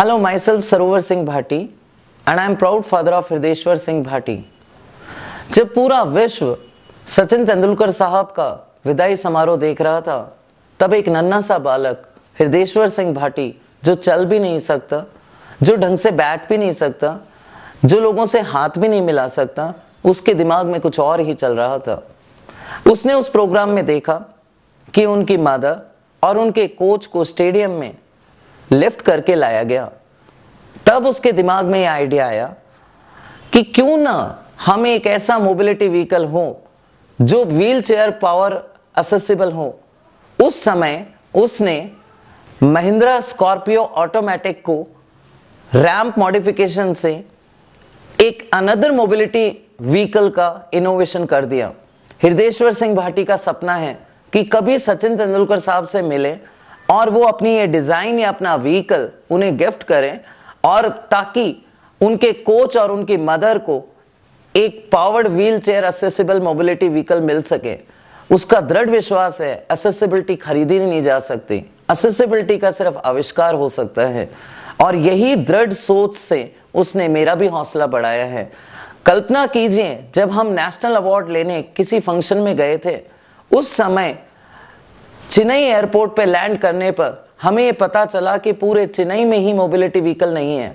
Hello myself Sarovar Singh Bhati and I am proud father of Hrideshwar Singh Bhati जब पूरा विश्व सचिन तेंदुलकर साहब का विदाई समारोह देख रहा था तब एक नन्ना सा बालक हृदेश्वर सिंह भाटी जो चल भी नहीं सकता जो ढंग से बैठ भी नहीं सकता जो लोगों से हाथ भी नहीं मिला सकता उसके दिमाग में कुछ और ही चल रहा था उसने उस प्रोग्राम में देखा कि उनकी मादा और उनके कोच को स्टेडियम में लिफ्ट करके लाया गया तब उसके दिमाग में यह आइडिया आया कि क्यों ना हम एक ऐसा मोबिलिटी व्हीकल हो जो व्हील चेयर पावर असेसिबल हो उस समय उसने महिंद्रा स्कॉर्पियो ऑटोमेटिक को रैम्प मॉडिफिकेशन से एक अनदर मोबिलिटी व्हीकल का इनोवेशन कर दिया हृदयेश्वर सिंह भाटी का सपना है कि कभी सचिन तेंदुलकर साहब से मिले और वो अपनी ये डिज़ाइन या अपना व्हीकल उन्हें गिफ्ट करें और ताकि उनके कोच और उनकी मदर को एक powered wheelchair accessible mobility vehicle मिल सके उसका दृढ़ विश्वास है असेसिबिलिटी खरीदी नहीं जा सकती असेसिबिलिटी का सिर्फ आविष्कार हो सकता है और यही दृढ़ सोच से उसने मेरा भी हौसला बढ़ाया है कल्पना कीजिए जब हम नेशनल अवार्ड लेने किसी फंक्शन में गए थे उस समय चेन्नई एयरपोर्ट पे लैंड करने पर हमें ये पता चला कि पूरे चेन्नई में ही मोबिलिटी व्हीकल नहीं है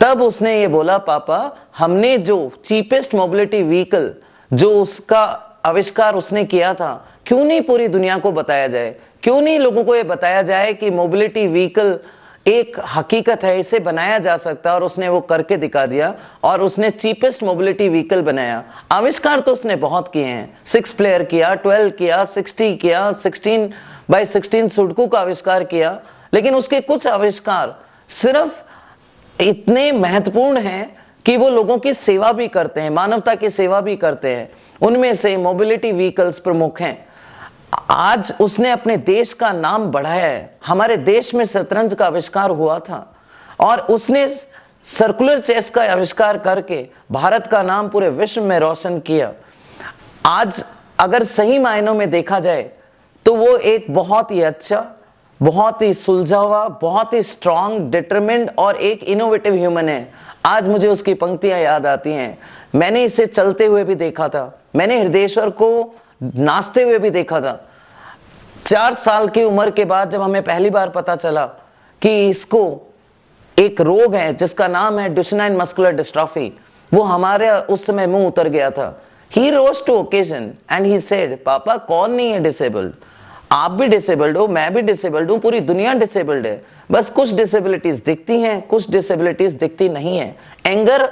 तब उसने ये बोला पापा हमने जो चीपेस्ट मोबिलिटी व्हीकल जो उसका आविष्कार उसने किया था क्यों नहीं पूरी दुनिया को बताया जाए क्यों नहीं लोगों को ये बताया जाए कि मोबिलिटी व्हीकल एक हकीकत है इसे बनाया जा सकता और उसने वो करके दिखा दिया और उसने चीपेस्ट मोबिलिटी व्हीकल बनाया आविष्कार तो उसने बहुत किए हैं सिक्स प्लेयर किया ट्वेल्व किया सिक्सटी किया सिक्सटीन बाय सिक्सटीन सुडकू का आविष्कार किया लेकिन उसके कुछ आविष्कार सिर्फ इतने महत्वपूर्ण हैं कि वो लोगों की सेवा भी करते हैं मानवता की सेवा भी करते हैं उनमें से मोबिलिटी व्हीकल्स प्रमुख हैं आज उसने अपने देश का नाम बढ़ाया है हमारे देश में शतरंज का आविष्कार हुआ था और उसने सर्कुलर चेस का आविष्कार करके भारत का नाम पूरे विश्व में रोशन किया आज अगर सही मायनों में देखा जाए तो वो एक बहुत ही अच्छा बहुत ही सुलझा हुआ बहुत ही स्ट्रांग डिटरमिंड और एक इनोवेटिव ह्यूमन है आज मुझे उसकी पंक्तियां याद आती हैं मैंने इसे चलते हुए भी देखा था मैंने हृदयेश्वर को नाचते हुए भी देखा था चार साल की उम्र के बाद जब हमें पहली बार पता चला कि इसको एक रोग है जिसका नाम है डिशनाइन मस्कुलर डिस्ट्रॉफी वो हमारे उस समय मुंह उतर गया था he rose to occasion and he said पापा कौन नहीं है डिसेबल्ड आप भी डिसेबल्ड हो मैं भी डिसेबल्ड हूं पूरी दुनिया डिसेबल्ड है बस कुछ डिसेबिलिटीज दिखती हैं कुछ डिसेबिलिटीज दिखती नहीं है एंगर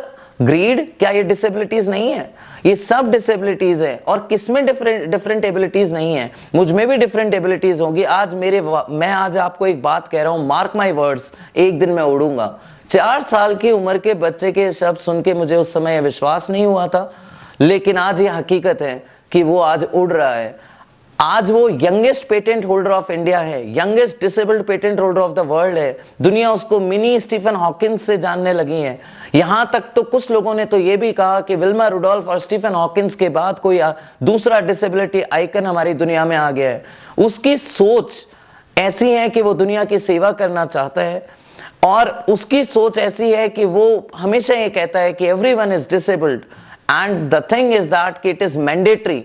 ग्रीड क्या ये डिसेबिलिटीज नहीं है ये सब डिसेबिलिटीज है और किसमें डिफरेंट डिफरेंट एबिलिटीज नहीं है मुझ में भी डिफरेंट एबिलिटीज होंगी आज मेरे मैं आज आपको एक बात कह रहा हूं मार्क माय वर्ड्स एक दिन मैं उड़ूंगा चार साल की उम्र के बच्चे के शब्द सुन के मुझे उस समय विश्वास नहीं हुआ था लेकिन आज ये हकीकत है कि वो आज उड़ रहा है आज वो youngest patent holder of India है youngest disabled patent holder of the world है दुनिया उसको मिनी स्टीफन हॉकिंस से जानने लगी है यहां तक तो कुछ लोगों ने तो ये भी कहा कि विल्मा रुडोल्फ और स्टीफन हॉकिंस के बाद कोई दूसरा डिसेबिलिटी आइकन हमारी दुनिया में आ गया है उसकी सोच ऐसी है कि वो दुनिया की सेवा करना चाहता है और उसकी सोच ऐसी है कि वो हमेशा ये कहता है कि everyone is disabled and the thing is that कि it is mandatory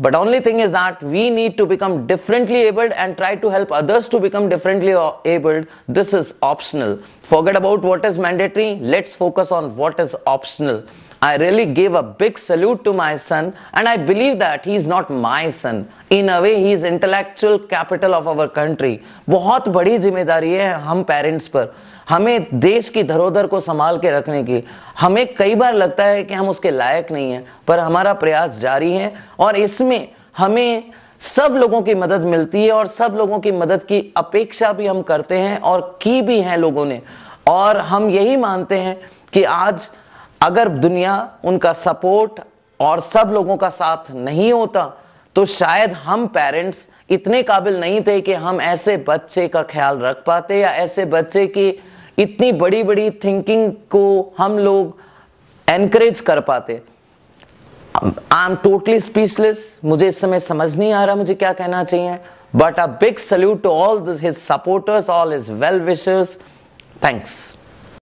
But only thing is that we need to become differently abled and try to help others to become differently abled. This is optional. Forget about what is mandatory. Let's focus on what is optional. I really give a big salute to my son and I believe that he is not my son. In a way, he is intellectual capital of our country. बहुत बड़ी जिम्मेदारी है हम parents पर हमें देश की धरोधर को संभाल के रखने की हमें कई बार लगता है कि हम उसके लायक नहीं हैं पर हमारा प्रयास जारी है और इसमें हमें सब लोगों की मदद मिलती है और सब लोगों की मदद की अपेक्षा भी हम करते हैं और की भी हैं लोगों ने और हम यही मानते हैं कि आज अगर दुनिया उनका सपोर्ट और सब लोगों का साथ नहीं होता तो शायद हम पेरेंट्स इतने काबिल नहीं थे कि हम ऐसे बच्चे का ख्याल रख पाते या ऐसे बच्चे की इतनी बड़ी बड़ी थिंकिंग को हम लोग एनकरेज कर पाते आई एम टोटली स्पीचलेस मुझे इस समय समझ नहीं आ रहा मुझे क्या कहना चाहिए but a big salute to all his supporters all his well wishers thanks